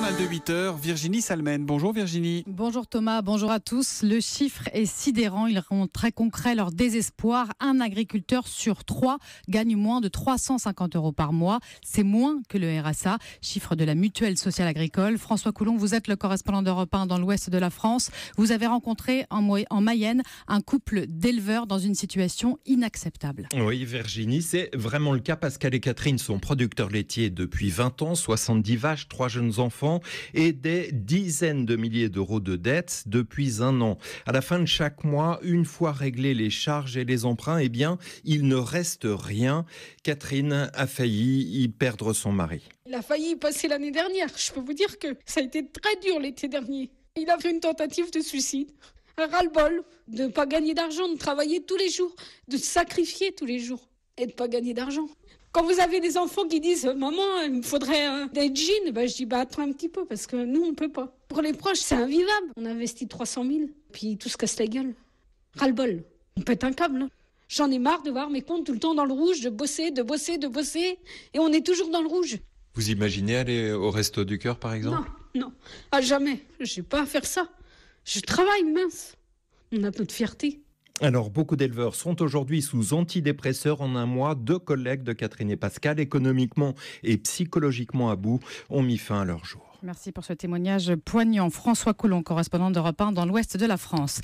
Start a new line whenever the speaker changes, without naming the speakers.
de 8 heures, Virginie Salmen. Bonjour
Virginie. Bonjour Thomas, bonjour à tous. Le chiffre est sidérant, ils rend très concret leur désespoir. Un agriculteur sur trois gagne moins de 350 euros par mois. C'est moins que le RSA, chiffre de la mutuelle sociale agricole. François Coulon, vous êtes le correspondant d'Europe 1 dans l'ouest de la France. Vous avez rencontré en Mayenne un couple d'éleveurs dans une situation inacceptable. Oui
Virginie, c'est vraiment le cas. Pascal et Catherine sont producteurs laitiers depuis 20 ans, 70 vaches, trois jeunes enfants et des dizaines de milliers d'euros de dettes depuis un an. À la fin de chaque mois, une fois réglées les charges et les emprunts, eh bien, il ne reste rien. Catherine a failli y perdre son mari.
Il a failli y passer l'année dernière. Je peux vous dire que ça a été très dur l'été dernier. Il a fait une tentative de suicide un ras-le-bol de ne pas gagner d'argent, de travailler tous les jours, de sacrifier tous les jours et de ne pas gagner d'argent. Quand vous avez des enfants qui disent Maman, il me faudrait euh, des jeans, ben, je dis bah, Attends un petit peu parce que nous, on peut pas. Pour les proches, c'est invivable. On investit 300 000, puis tout se casse la gueule. ras bol On pète un câble. Hein. J'en ai marre de voir mes comptes tout le temps dans le rouge, de bosser, de bosser, de bosser, et on est toujours dans le rouge.
Vous imaginez aller au resto du cœur, par exemple
Non, non, à jamais. Je n'ai pas à faire ça. Je travaille, mince. On a peu de fierté.
Alors, beaucoup d'éleveurs sont aujourd'hui sous antidépresseurs en un mois. Deux collègues de Catherine et Pascal, économiquement et psychologiquement à bout, ont mis fin à leur jour.
Merci pour ce témoignage poignant. François Coulon, correspondant d'Europe 1 dans l'ouest de la France.